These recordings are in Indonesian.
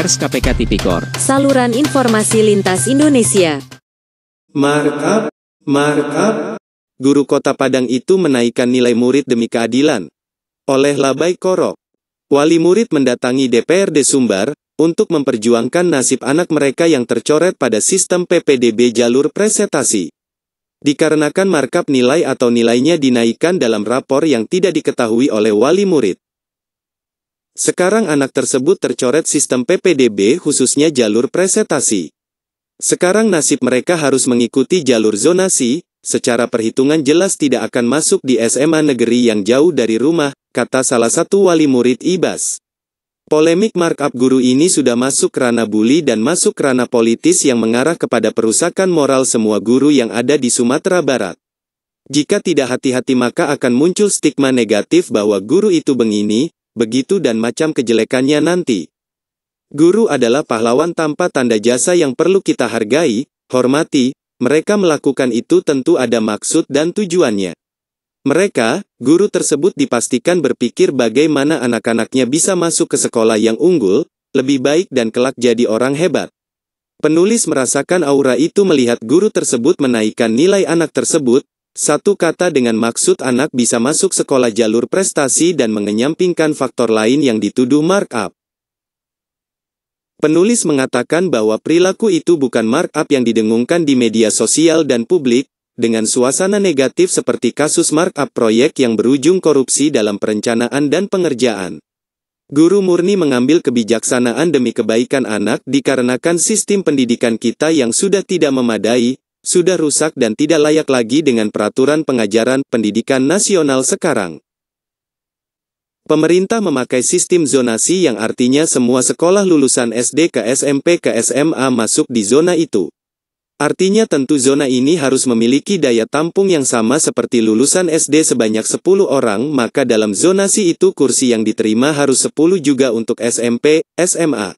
Pers KPK Tipikor. Saluran informasi lintas Indonesia. Markup, markup. Guru Kota Padang itu menaikkan nilai murid demi keadilan. Oleh Labai Korok. Wali murid mendatangi DPRD Sumbar, untuk memperjuangkan nasib anak mereka yang tercoret pada sistem PPDB jalur presentasi. Dikarenakan markup nilai atau nilainya dinaikkan dalam rapor yang tidak diketahui oleh wali murid. Sekarang anak tersebut tercoret sistem PPDB khususnya jalur presentasi. Sekarang nasib mereka harus mengikuti jalur zonasi, secara perhitungan jelas tidak akan masuk di SMA negeri yang jauh dari rumah, kata salah satu wali murid IBAS. Polemik markup guru ini sudah masuk ranah bully dan masuk ranah politis yang mengarah kepada perusakan moral semua guru yang ada di Sumatera Barat. Jika tidak hati-hati maka akan muncul stigma negatif bahwa guru itu begini, begitu dan macam kejelekannya nanti. Guru adalah pahlawan tanpa tanda jasa yang perlu kita hargai, hormati, mereka melakukan itu tentu ada maksud dan tujuannya. Mereka, guru tersebut dipastikan berpikir bagaimana anak-anaknya bisa masuk ke sekolah yang unggul, lebih baik dan kelak jadi orang hebat. Penulis merasakan aura itu melihat guru tersebut menaikkan nilai anak tersebut, satu kata dengan maksud anak bisa masuk sekolah jalur prestasi dan mengenyampingkan faktor lain yang dituduh markup. Penulis mengatakan bahwa perilaku itu bukan markup yang didengungkan di media sosial dan publik, dengan suasana negatif seperti kasus markup proyek yang berujung korupsi dalam perencanaan dan pengerjaan. Guru murni mengambil kebijaksanaan demi kebaikan anak dikarenakan sistem pendidikan kita yang sudah tidak memadai, sudah rusak dan tidak layak lagi dengan peraturan pengajaran pendidikan nasional sekarang. Pemerintah memakai sistem zonasi yang artinya semua sekolah lulusan SD ke SMP ke SMA masuk di zona itu. Artinya tentu zona ini harus memiliki daya tampung yang sama seperti lulusan SD sebanyak 10 orang, maka dalam zonasi itu kursi yang diterima harus 10 juga untuk SMP, SMA.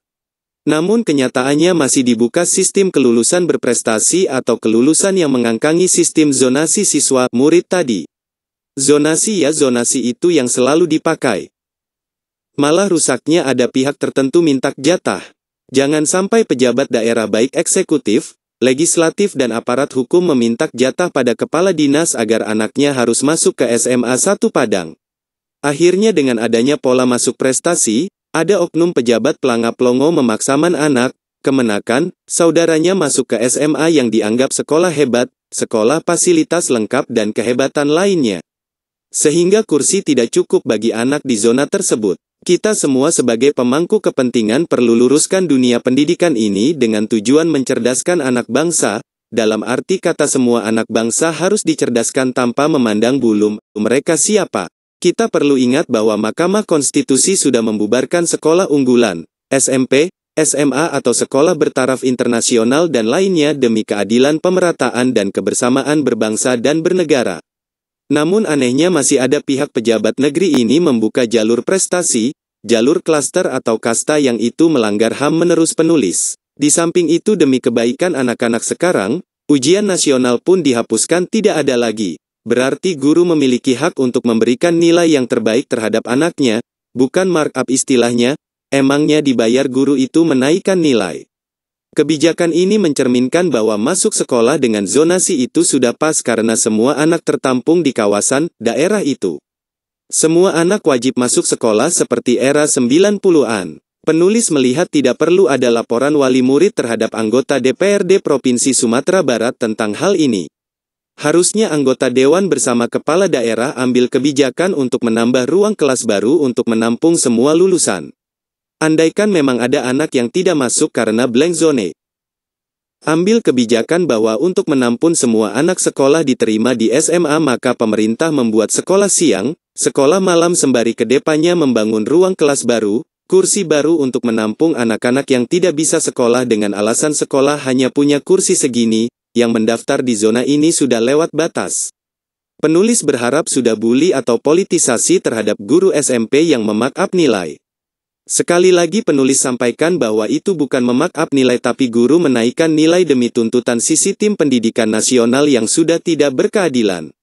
Namun kenyataannya masih dibuka sistem kelulusan berprestasi atau kelulusan yang mengangkangi sistem zonasi siswa murid tadi. Zonasi ya zonasi itu yang selalu dipakai. Malah rusaknya ada pihak tertentu minta jatah. Jangan sampai pejabat daerah baik eksekutif, legislatif dan aparat hukum meminta jatah pada kepala dinas agar anaknya harus masuk ke SMA 1 Padang. Akhirnya dengan adanya pola masuk prestasi, ada oknum pejabat pelanga longo memaksaman anak, kemenakan, saudaranya masuk ke SMA yang dianggap sekolah hebat, sekolah fasilitas lengkap dan kehebatan lainnya. Sehingga kursi tidak cukup bagi anak di zona tersebut. Kita semua sebagai pemangku kepentingan perlu luruskan dunia pendidikan ini dengan tujuan mencerdaskan anak bangsa, dalam arti kata semua anak bangsa harus dicerdaskan tanpa memandang bulu mereka siapa. Kita perlu ingat bahwa Mahkamah Konstitusi sudah membubarkan sekolah unggulan, SMP, SMA atau sekolah bertaraf internasional dan lainnya demi keadilan pemerataan dan kebersamaan berbangsa dan bernegara. Namun anehnya masih ada pihak pejabat negeri ini membuka jalur prestasi, jalur klaster atau kasta yang itu melanggar HAM menerus penulis. Di samping itu demi kebaikan anak-anak sekarang, ujian nasional pun dihapuskan tidak ada lagi. Berarti guru memiliki hak untuk memberikan nilai yang terbaik terhadap anaknya, bukan markup istilahnya, emangnya dibayar guru itu menaikkan nilai. Kebijakan ini mencerminkan bahwa masuk sekolah dengan zonasi itu sudah pas karena semua anak tertampung di kawasan daerah itu. Semua anak wajib masuk sekolah seperti era 90-an. Penulis melihat tidak perlu ada laporan wali murid terhadap anggota DPRD Provinsi Sumatera Barat tentang hal ini. Harusnya anggota dewan bersama kepala daerah ambil kebijakan untuk menambah ruang kelas baru untuk menampung semua lulusan. Andaikan memang ada anak yang tidak masuk karena blank zone. Ambil kebijakan bahwa untuk menampung semua anak sekolah diterima di SMA maka pemerintah membuat sekolah siang, sekolah malam sembari kedepannya membangun ruang kelas baru, kursi baru untuk menampung anak-anak yang tidak bisa sekolah dengan alasan sekolah hanya punya kursi segini, yang mendaftar di zona ini sudah lewat batas. Penulis berharap sudah bully atau politisasi terhadap guru SMP yang memakap nilai. Sekali lagi penulis sampaikan bahwa itu bukan memakap nilai tapi guru menaikkan nilai demi tuntutan sisi tim pendidikan nasional yang sudah tidak berkeadilan.